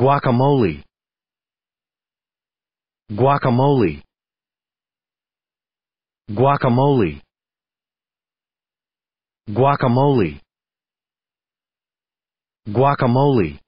guacamole guacamole guacamole guacamole guacamole